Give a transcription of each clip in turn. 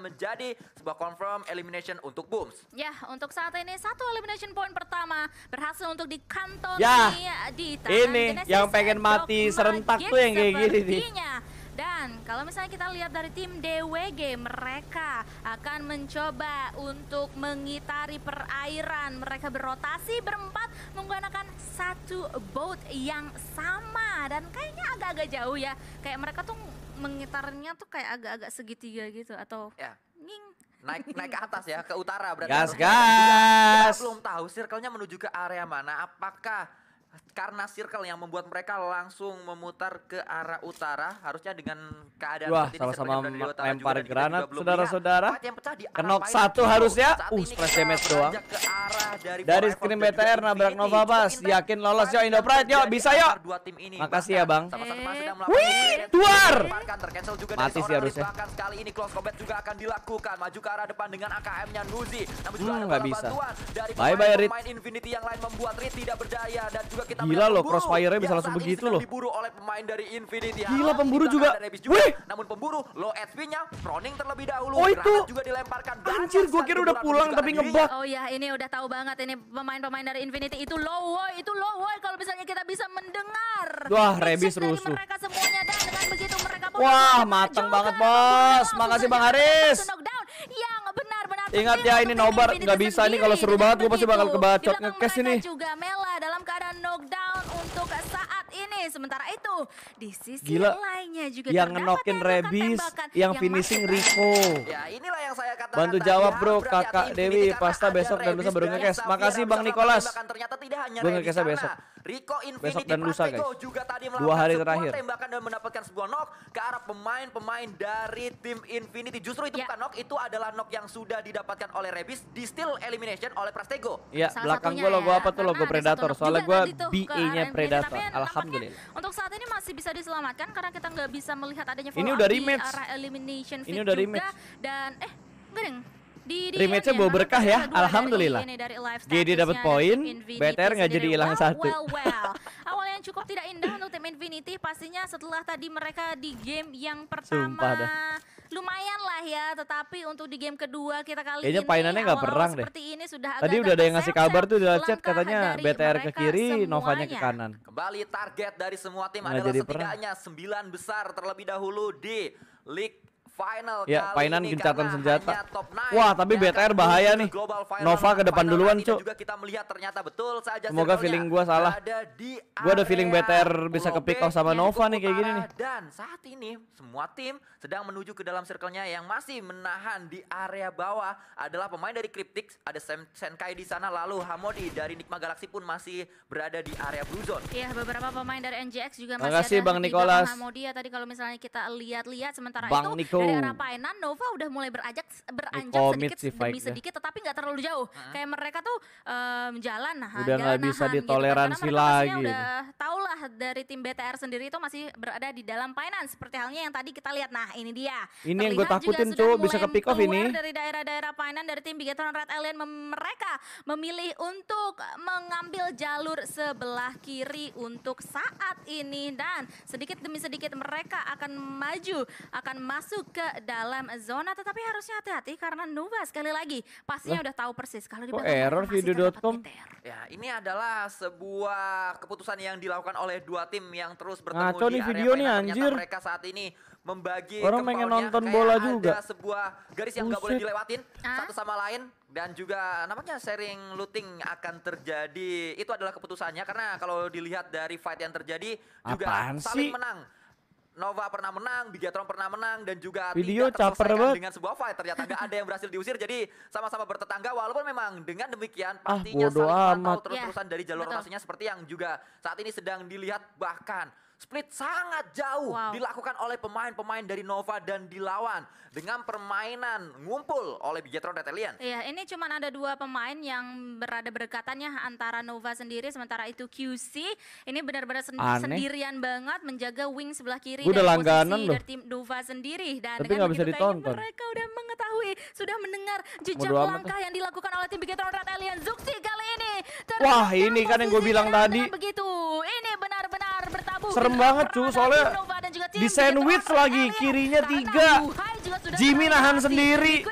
menjadi sebuah confirm elimination untuk Booms. Ya, untuk saat ini satu elimination point pertama berhasil untuk dikantongi ya, di tangan ini Genesis yang pengen mati serentak tuh yang kayak gini nih. Dan kalau misalnya kita lihat dari tim DWG, mereka akan mencoba untuk mengitari perairan. Mereka berotasi berempat menggunakan satu boat yang sama dan kayaknya agak-agak jauh ya. Kayak mereka tuh mengitarnya tuh kayak agak-agak segitiga gitu atau ya. nging naik naik ke atas ya ke utara berarti gas gas kita belum tahu circle-nya menuju ke area mana apakah karena circle yang membuat mereka langsung memutar ke arah utara harusnya dengan keadaan Wah, sama-sama lempar granat saudara-saudara kenok satu harusnya uh stress damage doang dari, dari screen BTR nabrak Nova Bas yakin lolos yo Indo Pride yo bisa yo makasih ya bang wih duar mati sih harusnya kali ini close combat juga akan dilakukan maju ke arah depan dengan AKM-nya Nuzi namun juga hmm, ada bantuan dari pemain Infinity yang lain membuat Rit tidak berdaya dan juga kita Gila loh crossfire-nya bisa langsung begitu loh. Diburu oleh pemain dari Infinity. Gila pemburu juga. juga. Wih, namun pemburu low HP-nya Proning terlebih dahulu. Oh itu. Juga dilemparkan. Anjir, gue kira udah pulang tapi ngebug. Oh ya, ini udah tahu banget ini pemain-pemain dari Infinity itu low woy itu low woy kalau misalnya kita bisa mendengar. Wah, Rebis rusuh. Wah, mateng banget, Bos. Makasih Bang Haris. Ingat ya ini nobar nggak bisa ini kalau seru banget gue pasti bakal kebacot ngekes ini. Juga Mel Sementara itu, di sisi Gila. lainnya juga yang ngenokin Rebis, yang, yang finishing Riko Rico. Ya, inilah yang saya katakan. Bantu jawab, ya, Bro, Kakak Dewi. Pasta besok dan bisa berdua ngekes. Makasih Bang Nicholas. Ternyata tidak hanya besok. Rico Infinity Besok dan lusa guys. juga tadi Dua hari terakhir. tembakan dan mendapatkan sebuah knock ke arah pemain-pemain dari tim Infinity. Justru itu yeah. bukan knock, itu adalah knock yang sudah didapatkan oleh Rebis di still elimination oleh Prastego. Iya, belakang gue logo ya, apa tuh logo Predator. Soalnya gue BA-nya Predator. Ya, Alhamdulillah. Untuk saat ini masih bisa diselamatkan karena kita nggak bisa melihat adanya follow ini udah rematch. di arah elimination ini udah rematch. Dan eh, gering. Rematchnya bawa berkah ya, alhamdulillah. Gede dapat poin, BTR nggak jadi hilang wow, satu. Well, well. Awal yang cukup tidak indah untuk tim Infinity pastinya setelah tadi mereka di game yang pertama lumayan lah ya tetapi untuk di game kedua kita kali Kayaknya ini painannya nggak perang deh ini sudah agak tadi udah ada yang ngasih kabar tuh di chat katanya BTR ke kiri Novanya ke kanan kembali target dari semua tim nggak adalah setidaknya perang. 9 besar terlebih dahulu di League final ya, Painan gencatan senjata. Wah, tapi BTR bahaya nih. Nova ke depan duluan, Cuk. kita melihat ternyata betul saja Semoga feeling gua salah. Gua ada feeling BTR bisa ke pick off sama Nova nih kayak gini nih. Dan saat ini semua tim sedang menuju ke dalam circle-nya yang masih menahan di area bawah adalah pemain dari Cryptix, ada Sen Senkai di sana lalu Hamodi dari Nikma Galaxy pun masih berada di area Blue Zone. Iya, beberapa pemain dari NJX juga masih Makasih, ada Bang Nicholas. Hamodi ya tadi kalau misalnya kita lihat-lihat sementara Bang itu Niko dari arah Painan Nova udah mulai berajak beranjak sedikit si demi sedikit tetapi nggak terlalu jauh huh? kayak mereka tuh um, jalan nah udah nggak bisa nahan, gitu ditoleransi gitu. lagi udah tau dari tim BTR sendiri itu masih berada di dalam Painan seperti halnya yang tadi kita lihat nah ini dia ini yang gue takutin tuh bisa ke pick off ini dari daerah-daerah Painan dari tim Bigetron Red Alien mem mereka memilih untuk mengambil jalur sebelah kiri untuk saat ini dan sedikit demi sedikit mereka akan maju akan masuk ke dalam zona tetapi harusnya hati-hati karena Nuba sekali lagi pastinya Loh. udah tahu persis kalau dibilang oh, error video.com ya ini adalah sebuah keputusan yang dilakukan oleh dua tim yang terus bertemu nah, di nih video nih anjir mereka saat ini membagi orang pengen nonton bola juga ada sebuah garis yang nggak boleh dilewatin ah? satu sama lain dan juga namanya sharing looting akan terjadi itu adalah keputusannya karena kalau dilihat dari fight yang terjadi juga Apaan saling sih? menang Nova pernah menang, Bigatron pernah menang dan juga Video tidak caper dengan sebuah fight. Ternyata nggak ada yang berhasil diusir. Jadi sama-sama bertetangga walaupun memang dengan demikian ah, pastinya ah, saling iya, terus-terusan yeah. dari jalur rotasinya seperti yang juga saat ini sedang dilihat bahkan split sangat jauh wow. dilakukan oleh pemain-pemain dari Nova dan dilawan dengan permainan ngumpul oleh Bigetron Retalian. Iya, ini cuma ada dua pemain yang berada berdekatannya antara Nova sendiri sementara itu QC ini benar-benar sen sendirian banget menjaga wing sebelah kiri Gua dan posisi loh. dari tim Nova sendiri dan Tapi dengan bisa ditonton. mereka udah mengetahui, sudah mendengar jejak langkah yang dilakukan oleh tim Bigetron Retalian. Zuxi kali ini Wah, ini kan yang gue bilang tadi. Begitu. Ini benar-benar Serem banget cuy, soalnya di sandwich lagi kirinya tiga. Jimmy nahan sendiri.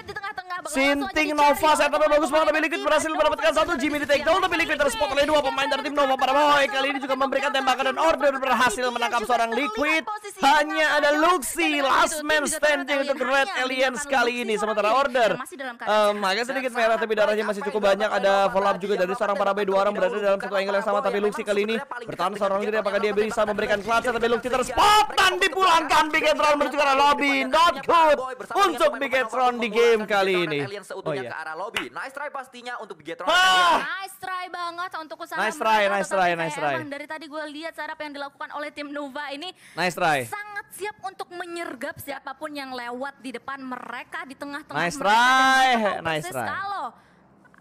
Sinting Nova setupnya bagus banget tapi Liquid berhasil mendapatkan satu Jimmy di takedown tapi Liquid terspot oleh dua pemain dari tim Nova para boy kali ini juga memberikan tembakan dan order berhasil menangkap seorang Liquid hanya ada Luxi last man standing untuk Red Aliens kali ini sementara order um, sedikit merah tapi darahnya masih cukup banyak ada follow up juga dari seorang para boy dua orang berada dalam satu angle yang sama tapi Luxi kali ini bertahan seorang diri apakah dia bisa memberikan clutch tapi Luxi terspot dan dipulangkan Bigetron menuju ke lobby not good untuk Bigetron di game kali ini alien seutuhnya oh, iya. ke arah lobby. Nice try pastinya untuk Bigetron. Ah! Nice try banget untuk usaha Nice try, mereka, nice try, nice try. Emang dari tadi gue lihat sarap yang dilakukan oleh tim Nova ini nice try. sangat siap untuk menyergap siapapun yang lewat di depan mereka di tengah-tengah nice mereka. Try. Nice try. Kalau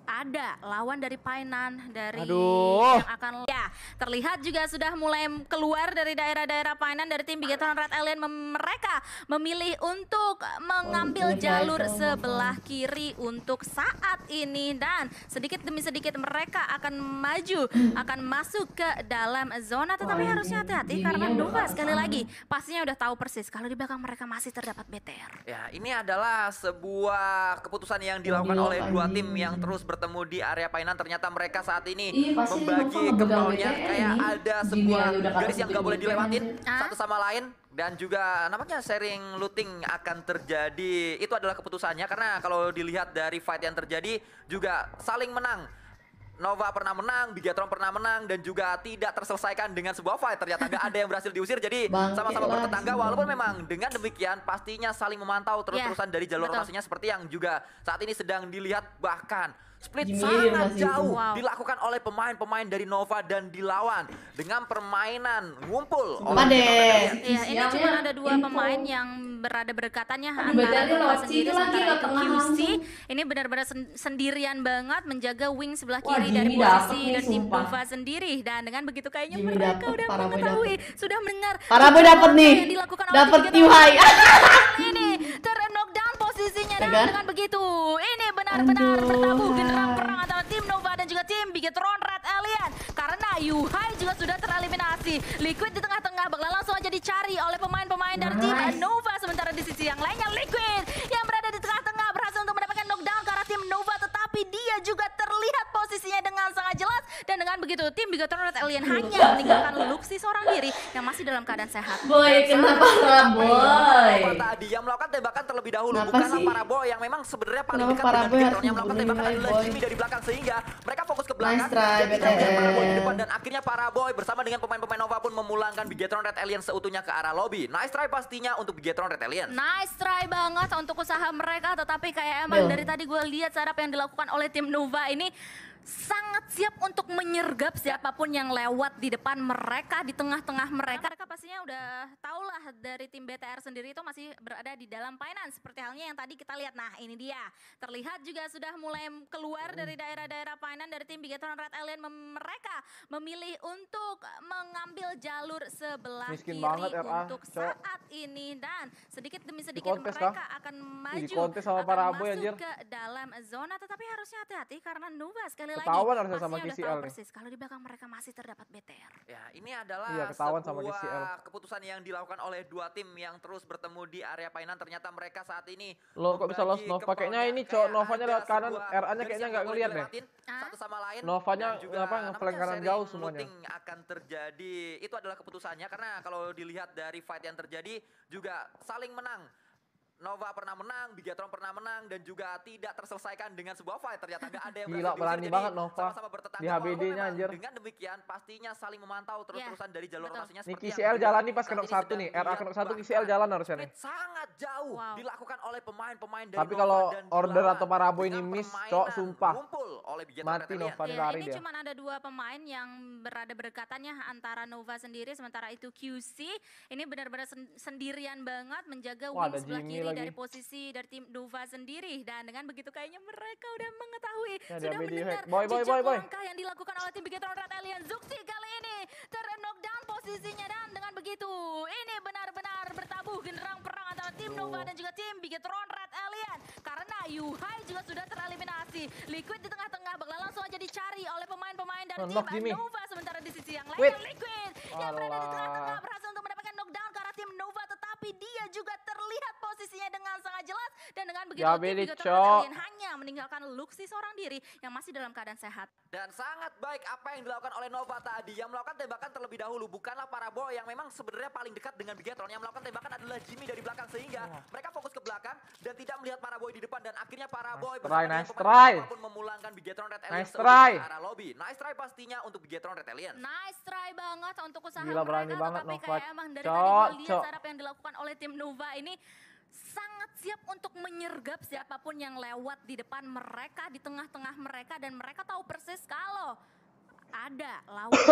ada lawan dari Painan dari Aduh. yang akan ya Nah, terlihat juga sudah mulai keluar dari daerah-daerah Painan dari tim Bigetron Red Alien mereka memilih untuk mengambil jalur sebelah kiri untuk saat ini dan sedikit demi sedikit mereka akan maju, hmm. akan masuk ke dalam zona tetapi harusnya hati-hati karena Domba sekali lagi pastinya udah tahu persis kalau di belakang mereka masih terdapat BTR. Ya, ini adalah sebuah keputusan yang dilakukan oleh dua tim yang terus bertemu di area Painan ternyata mereka saat ini iya, membagi kembali Iya, iya, ya kayak ada sebuah garis yang gak boleh dilewatin ah. satu sama lain dan juga namanya sharing looting akan terjadi itu adalah keputusannya karena kalau dilihat dari fight yang terjadi juga saling menang Nova pernah menang, Bigatron pernah menang dan juga tidak terselesaikan dengan sebuah fight. Ternyata nggak ada yang berhasil diusir. Jadi sama-sama bertetangga walaupun memang dengan demikian pastinya saling memantau terus-terusan yeah, dari jalur rotasinya seperti yang juga saat ini sedang dilihat bahkan Split Jimmy sangat iya, jauh wow. dilakukan oleh pemain-pemain dari Nova dan dilawan dengan permainan ngumpul. Oh, deh. Iya, ini ya, cuma ya. ada dua Info. pemain yang berada berdekatannya Aduh, antara Nova sendiri sementara itu QC. Ini benar-benar sen sendirian banget menjaga wing sebelah kiri Wah, dari posisi dan tim Nova sendiri dan dengan begitu kayaknya Jimmy mereka dapet, udah mengetahui, sudah mendengar. Para boy dapat nih. dapat Tiuhai. Ini ter posisinya ya kan? dengan begitu. Ini benar-benar bertabuh genderang perang antara tim Nova dan juga tim Bigetron Red Alien. Karena Yuhai juga sudah tereliminasi. Liquid di tengah-tengah bakal langsung aja dicari oleh pemain-pemain dari tim Nova. Sementara di sisi yang lainnya Liquid yang berada di tengah-tengah berhasil untuk mendapatkan knockdown karena tim Nova. Tetapi dia juga terlihat posisinya dengan sangat dan dengan begitu, tim Bigotron Red Alien hanya meninggalkan Luxi seorang diri yang masih dalam keadaan sehat. Boy, kenapa boy? Tadi yang melakukan tembakan terlebih dahulu, kenapa bukanlah boy yang memang sebenarnya paling dekat dengan Bigotron yang melakukan tembakan adalah Jimmy dari belakang sehingga mereka fokus ke belakang. Nice try, boy di depan dan akhirnya para boy bersama dengan pemain-pemain Nova pun memulangkan Bigetron Red Alien seutuhnya ke arah lobby. Nice try pastinya untuk Bigetron Red Alien. Nice try banget untuk usaha mereka tetapi kayak emang dari tadi gue lihat sarap yang dilakukan oleh tim Nova ini sangat siap untuk menyergap siapapun yang lewat di depan mereka, di tengah-tengah mereka. mereka pastinya udah tahulah dari tim BTR sendiri itu masih berada di dalam finance. Seperti halnya yang tadi kita lihat. Nah ini dia, terlihat juga sudah mulai keluar hmm. dari daerah-daerah finance dari tim Bigetron Red Alien. mereka memilih untuk mengambil jalur sebelah Miskin kiri banget, RA. Ya, untuk saat ini. Dan sedikit demi sedikit kontes, mereka kah? akan maju, sama akan para masuk ke dalam zona. Tetapi harusnya hati-hati karena Nubas sekali sekali ketahuan lagi. Ketahuan sama KCL nih. Persis, kalau di belakang mereka masih terdapat BTR. Ya, ini adalah ya, ketahuan sama KCL. keputusan yang dilakukan oleh dua tim yang terus bertemu di area painan. Ternyata mereka saat ini Lo kok bisa lost Nova? Kayaknya ini cowok Novanya lewat kanan, RA-nya kayaknya nggak ngeliat deh. Satu sama lain. Novanya apa ngeflank kanan jauh semuanya. akan terjadi. Itu adalah keputusannya karena kalau dilihat dari fight yang terjadi juga saling menang Nova pernah menang, Bigatron pernah menang dan juga tidak terselesaikan dengan sebuah fight. Ternyata nggak ada yang Gila, berani diusir, banget Nova. Sama-sama di HBD-nya anjir. Dengan demikian pastinya saling memantau terus-terusan iya, dari jalur rotasinya seperti Niki CL jalan nih pas kena satu nih, RA kena satu CL jalan harusnya nih. Sangat jauh dilakukan oleh pemain-pemain dari Tapi kalau order atau Marabo ini miss, cok sumpah. Mati Nova di iya, lari dia. Ini cuma ada dua pemain yang berada berdekatannya antara Nova sendiri sementara itu QC ini benar-benar sendirian banget menjaga Wah, wing sebelah kiri dari posisi dari tim Nova sendiri dan dengan begitu kayaknya mereka udah mengetahui sudah mendengar boy, boy, boy, boy yang dilakukan oleh tim Bigetron Red Alien. Zuxi kali ini terendok down posisinya dan dengan begitu ini benar-benar bertabuh genderang perang antara tim Nova dan juga tim Bigetron Red Alien. Karena Yuhai juga sudah tereliminasi. Liquid di tengah-tengah bakal langsung aja dicari oleh pemain-pemain dari Unlock tim Nova. Sementara di sisi yang lain Wait. Liquid yang berada di tengah-tengah berhasil untuk mendapatkan knockdown karena tim Nova. Tetapi dia juga terlihat posisinya dengan sangat jelas. Dan dengan begitu ya, tim Bigetron Red Alien meninggalkan Luxi seorang diri yang masih dalam keadaan sehat. Dan sangat baik apa yang dilakukan oleh Nova tadi. Yang melakukan tembakan terlebih dahulu bukanlah Paraboy yang memang sebenarnya paling dekat dengan Bigetron. Yang melakukan tembakan adalah Jimmy dari belakang sehingga iya. mereka fokus ke belakang dan tidak melihat Paraboy di depan dan akhirnya Paraboy nice try, nice try. pun memulangkan Bigetron Red Alien nice try. ke arah lobby. Nice try pastinya untuk Bigetron Red Alien. Nice try banget untuk usaha Gila, mereka berani banget, Nova. emang dari cok, tadi melihat sarap yang dilakukan oleh tim Nova ini sangat siap untuk menyergap siapapun yang lewat di depan mereka, di tengah-tengah mereka dan mereka tahu persis kalau ada lawan